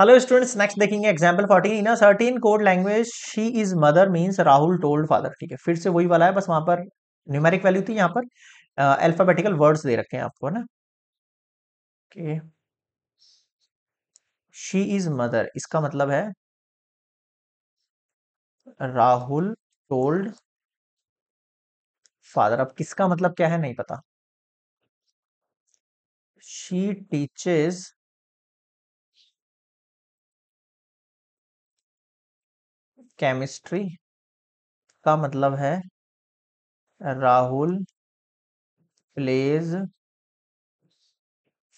hello students next देखेंगे example 14 in certain code language she is mother means Rahul told father ठीक है फिर से वही वाला है बस वहां पर न्यूमेरिक वैल्यू थी यहाँ पर अल्फाबेटिकल वर्ड्स दे रखे हैं आपको ना ओके शी इज मदर इसका मतलब है राहुल टोल्ड फादर अब किसका मतलब क्या है नहीं पता शी टीचेज केमिस्ट्री का मतलब है राहुल प्लेज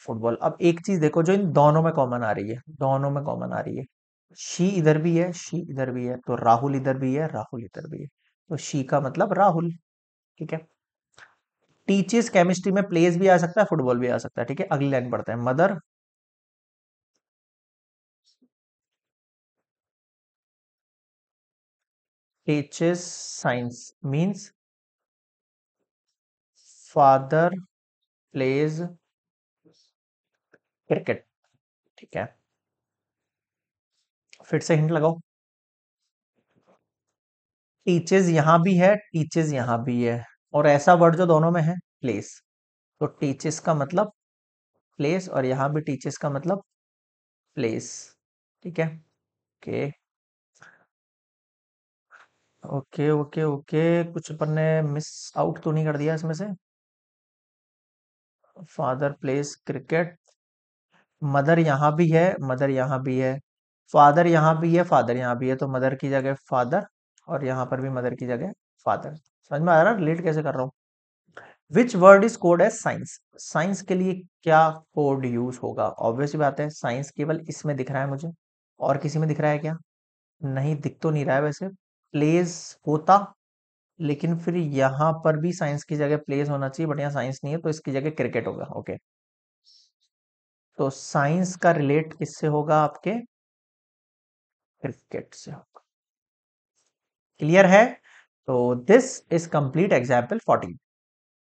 फुटबॉल अब एक चीज देखो जो इन दोनों में कॉमन आ रही है दोनों में कॉमन आ रही है शी इधर भी है शी इधर भी है तो राहुल इधर भी है राहुल इधर भी है तो शी का मतलब राहुल ठीक है टीचर्स केमिस्ट्री में प्लेस भी आ सकता है फुटबॉल भी आ सकता है ठीक है अगली लाइन पढ़ते हैं mother teaches science means father plays cricket ठीक है फिर से हिंट लगाओ टीचेस यहां भी है टीचेस यहां भी है और ऐसा वर्ड जो दोनों में है प्लेस तो टीचेस का मतलब प्लेस और यहां भी टीचेस का मतलब प्लेस ठीक है ओके ओके ओके ओके कुछ अपन ने मिस आउट तो नहीं कर दिया इसमें से फादर प्लेस क्रिकेट मदर यहाँ भी है मदर यहाँ भी है फादर यहाँ भी है फादर यहाँ भी है तो मदर की जगह फादर और यहाँ पर भी मदर की जगह फादर समझ में आ रहा है रिलेट कैसे कर रहा हूँ which word is code as science science के लिए क्या कोड यूज होगा ऑब्वियस बात है साइंस केवल इसमें दिख रहा है मुझे और किसी में दिख रहा है क्या नहीं दिख तो नहीं रहा है वैसे प्लेस होता लेकिन फिर यहां पर भी साइंस की जगह प्लेस होना चाहिए बट यहाँ साइंस नहीं है तो इसकी जगह क्रिकेट होगा ओके तो साइंस का रिलेट किससे होगा आपके क्रिकेट से होगा क्लियर है तो this is complete example fourteen